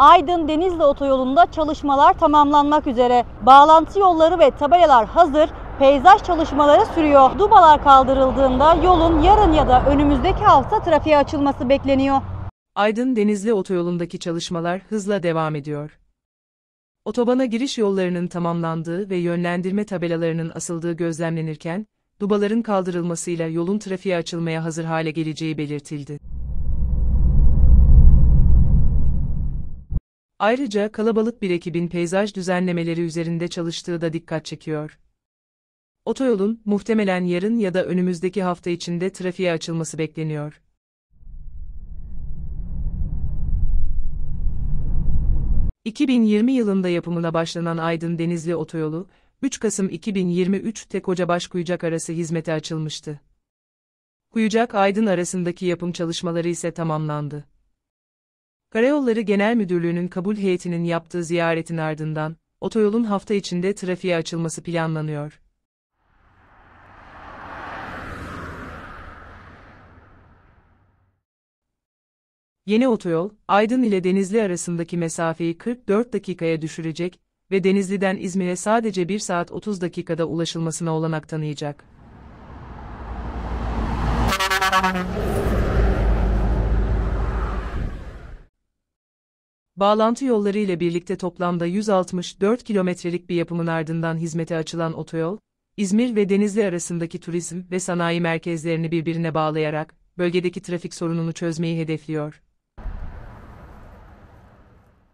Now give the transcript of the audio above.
Aydın Denizli Otoyolu'nda çalışmalar tamamlanmak üzere. Bağlantı yolları ve tabelalar hazır, peyzaj çalışmaları sürüyor. Dubalar kaldırıldığında yolun yarın ya da önümüzdeki hafta trafiğe açılması bekleniyor. Aydın Denizli Otoyolu'ndaki çalışmalar hızla devam ediyor. Otobana giriş yollarının tamamlandığı ve yönlendirme tabelalarının asıldığı gözlemlenirken, dubaların kaldırılmasıyla yolun trafiğe açılmaya hazır hale geleceği belirtildi. Ayrıca kalabalık bir ekibin peyzaj düzenlemeleri üzerinde çalıştığı da dikkat çekiyor. Otoyolun muhtemelen yarın ya da önümüzdeki hafta içinde trafiğe açılması bekleniyor. ...2020 yılında yapımına başlanan Aydın Denizli Otoyolu, 3 Kasım 2023'te Kocabaş Kuyucak arası hizmete açılmıştı. Kuyucak Aydın arasındaki yapım çalışmaları ise tamamlandı. Karayolları Genel Müdürlüğü'nün kabul heyetinin yaptığı ziyaretin ardından, otoyolun hafta içinde trafiğe açılması planlanıyor. Yeni otoyol, Aydın ile Denizli arasındaki mesafeyi 44 dakikaya düşürecek ve Denizli'den İzmir'e sadece 1 saat 30 dakikada ulaşılmasına olanak tanıyacak. bağlantı yolları ile birlikte toplamda 164 kilometrelik bir yapımın ardından hizmete açılan otoyol, İzmir ve Denizli arasındaki turizm ve sanayi merkezlerini birbirine bağlayarak bölgedeki trafik sorununu çözmeyi hedefliyor.